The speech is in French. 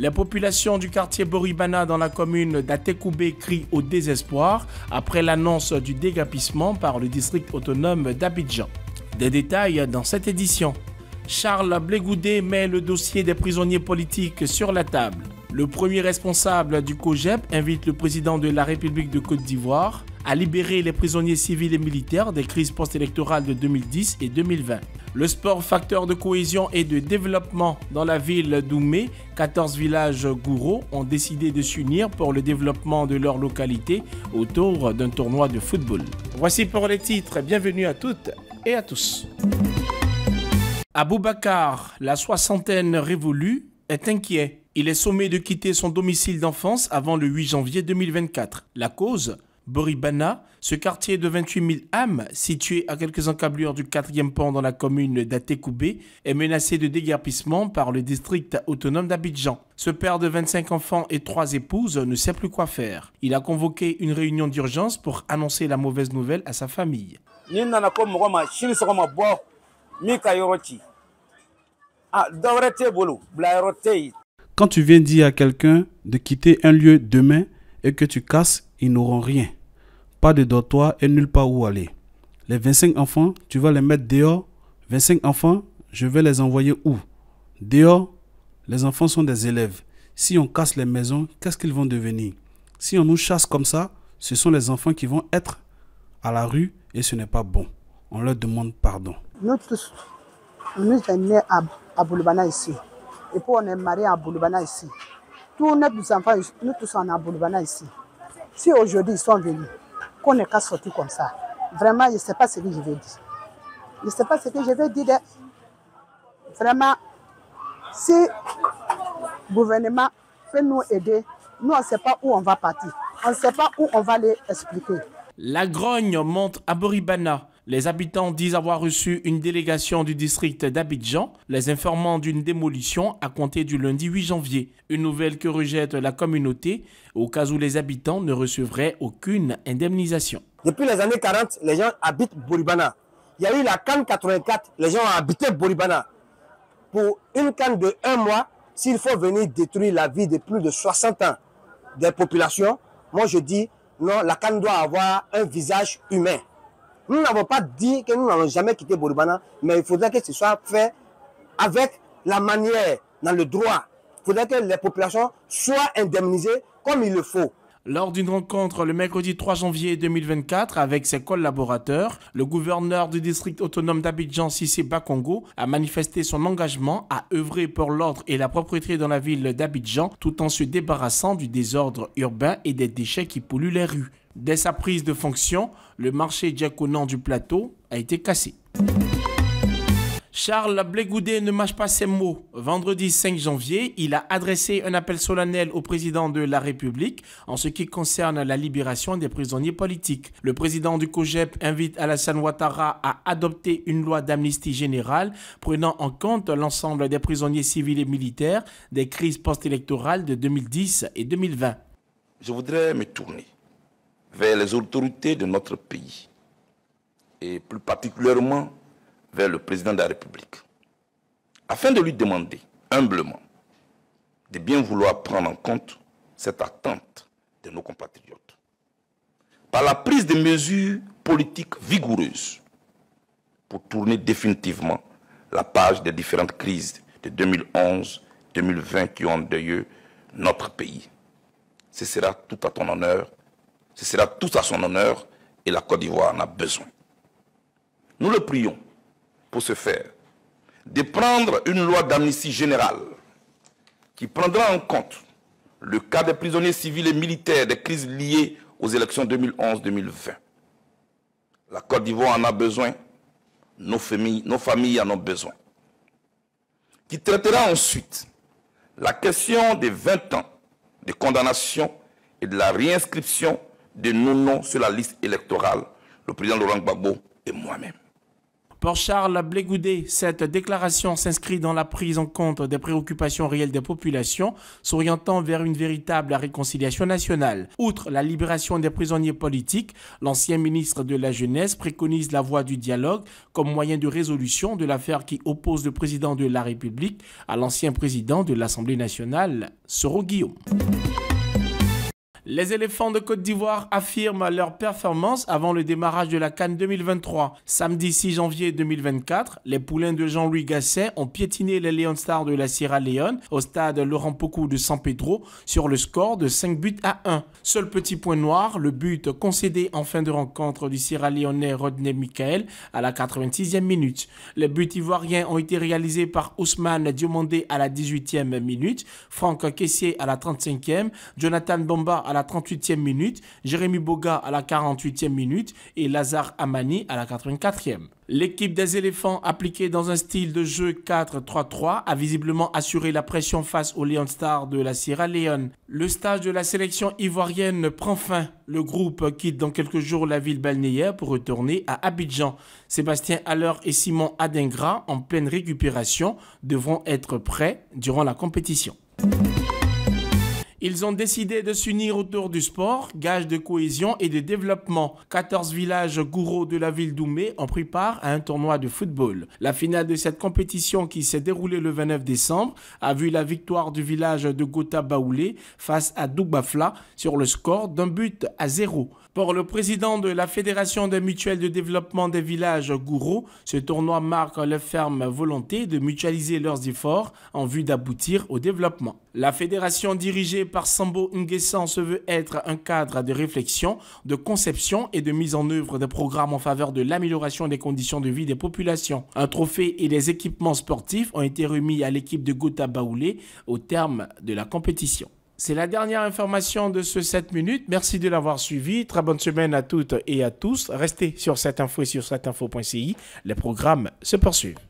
Les population du quartier Boribana dans la commune d'Atekoubé crie au désespoir après l'annonce du dégapissement par le district autonome d'Abidjan. Des détails dans cette édition. Charles Blégoudé met le dossier des prisonniers politiques sur la table. Le premier responsable du COGEP invite le président de la République de Côte d'Ivoire a libérer les prisonniers civils et militaires des crises post-électorales de 2010 et 2020. Le sport facteur de cohésion et de développement dans la ville d'Oumé, 14 villages gouraux ont décidé de s'unir pour le développement de leur localité autour d'un tournoi de football. Voici pour les titres, bienvenue à toutes et à tous. Aboubacar, la soixantaine révolue, est inquiet. Il est sommé de quitter son domicile d'enfance avant le 8 janvier 2024. La cause Boribana, ce quartier de 28 000 âmes, situé à quelques encablures du quatrième pont dans la commune d'Atekoubé, est menacé de déguerpissement par le district autonome d'Abidjan. Ce père de 25 enfants et trois épouses ne sait plus quoi faire. Il a convoqué une réunion d'urgence pour annoncer la mauvaise nouvelle à sa famille. Quand tu viens dire à quelqu'un de quitter un lieu demain et que tu casses, ils n'auront rien pas de dortoir et nulle part où aller. Les 25 enfants, tu vas les mettre dehors. 25 enfants, je vais les envoyer où Dehors, les enfants sont des élèves. Si on casse les maisons, qu'est-ce qu'ils vont devenir Si on nous chasse comme ça, ce sont les enfants qui vont être à la rue et ce n'est pas bon. On leur demande pardon. Nous tous, nous sommes nés à, à ici. Et puis on est mariés à Boulibana ici. Tous nos enfants, nous tous en à ici. Si aujourd'hui ils sont venus, qu'on n'est qu'à comme ça. Vraiment, je ne sais pas ce que je vais dire. Je ne sais pas ce que je vais dire. Hein. Vraiment, si le gouvernement fait nous aider, nous, on ne sait pas où on va partir. On ne sait pas où on va les expliquer. La grogne monte à Boribana. Les habitants disent avoir reçu une délégation du district d'Abidjan, les informant d'une démolition à compter du lundi 8 janvier, une nouvelle que rejette la communauté au cas où les habitants ne recevraient aucune indemnisation. Depuis les années 40, les gens habitent Boribana. Il y a eu la canne 84, les gens ont habité Boribana. Pour une canne de un mois, s'il faut venir détruire la vie de plus de 60 ans des populations, moi je dis non, la canne doit avoir un visage humain. Nous n'avons pas dit que nous n'allons jamais quitter Borubana, mais il faudrait que ce soit fait avec la manière, dans le droit. Il faudrait que les populations soient indemnisées comme il le faut. Lors d'une rencontre le mercredi 3 janvier 2024 avec ses collaborateurs, le gouverneur du district autonome d'Abidjan, Sissé Bakongo, a manifesté son engagement à œuvrer pour l'ordre et la propriété dans la ville d'Abidjan tout en se débarrassant du désordre urbain et des déchets qui polluent les rues. Dès sa prise de fonction, le marché diaconant du plateau a été cassé. Charles Blégoudé ne mâche pas ses mots. Vendredi 5 janvier, il a adressé un appel solennel au président de la République en ce qui concerne la libération des prisonniers politiques. Le président du COGEP invite Alassane Ouattara à adopter une loi d'amnistie générale prenant en compte l'ensemble des prisonniers civils et militaires des crises post-électorales de 2010 et 2020. Je voudrais me tourner vers les autorités de notre pays et plus particulièrement vers le président de la République afin de lui demander humblement de bien vouloir prendre en compte cette attente de nos compatriotes. Par la prise de mesures politiques vigoureuses pour tourner définitivement la page des différentes crises de 2011-2020 qui ont endeuillé notre pays. Ce sera tout à ton honneur, ce sera tout à son honneur et la Côte d'Ivoire en a besoin. Nous le prions pour ce faire, de prendre une loi d'amnistie générale qui prendra en compte le cas des prisonniers civils et militaires des crises liées aux élections 2011-2020. La Côte d'Ivoire en a besoin, nos familles, nos familles en ont besoin. Qui traitera ensuite la question des 20 ans de condamnation et de la réinscription de nos noms sur la liste électorale, le président Laurent Gbagbo et moi-même. Pour Charles Blégoudé, cette déclaration s'inscrit dans la prise en compte des préoccupations réelles des populations, s'orientant vers une véritable réconciliation nationale. Outre la libération des prisonniers politiques, l'ancien ministre de la Jeunesse préconise la voie du dialogue comme moyen de résolution de l'affaire qui oppose le président de la République à l'ancien président de l'Assemblée nationale, Soro Guillaume. Les éléphants de Côte d'Ivoire affirment leur performance avant le démarrage de la Cannes 2023. Samedi 6 janvier 2024, les poulains de Jean-Louis Gasset ont piétiné les Léon Stars de la Sierra Leone au stade Laurent Pocou de San Pedro sur le score de 5 buts à 1. Seul petit point noir, le but concédé en fin de rencontre du Sierra Leone Rodney Michael à la 86e minute. Les buts ivoiriens ont été réalisés par Ousmane Diomandé à la 18e minute, Franck Kessier à la 35e, Jonathan Bomba à à la 38e minute, Jérémy Boga à la 48e minute et Lazare Amani à la 84e. L'équipe des éléphants, appliquée dans un style de jeu 4-3-3, a visiblement assuré la pression face aux Lion Stars de la Sierra Leone. Le stage de la sélection ivoirienne prend fin. Le groupe quitte dans quelques jours la ville balnéaire pour retourner à Abidjan. Sébastien Haller et Simon Adingra, en pleine récupération, devront être prêts durant la compétition. Ils ont décidé de s'unir autour du sport, gage de cohésion et de développement. 14 villages gourous de la ville d'Oumé ont pris part à un tournoi de football. La finale de cette compétition qui s'est déroulée le 29 décembre a vu la victoire du village de Gota Baoulé face à Dougbafla sur le score d'un but à zéro. Pour le président de la Fédération des mutuelles de développement des villages gourous, ce tournoi marque la ferme volonté de mutualiser leurs efforts en vue d'aboutir au développement. La fédération dirigée par Sambo Nguessan se veut être un cadre de réflexion, de conception et de mise en œuvre des programmes en faveur de l'amélioration des conditions de vie des populations. Un trophée et des équipements sportifs ont été remis à l'équipe de Gota Baoulé au terme de la compétition. C'est la dernière information de ce 7 minutes. Merci de l'avoir suivi. Très bonne semaine à toutes et à tous. Restez sur cette info et sur cette info.ci. Les programmes se poursuivent.